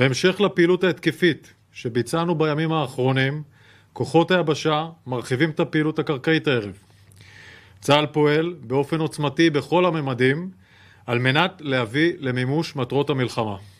בהמשך לפעילות ההתקפית שביצענו בימים האחרונים, כוחות היבשה מרחיבים את הפעילות הקרקעית הערב. צה"ל פועל באופן עוצמתי בכל הממדים על מנת להביא למימוש מטרות המלחמה.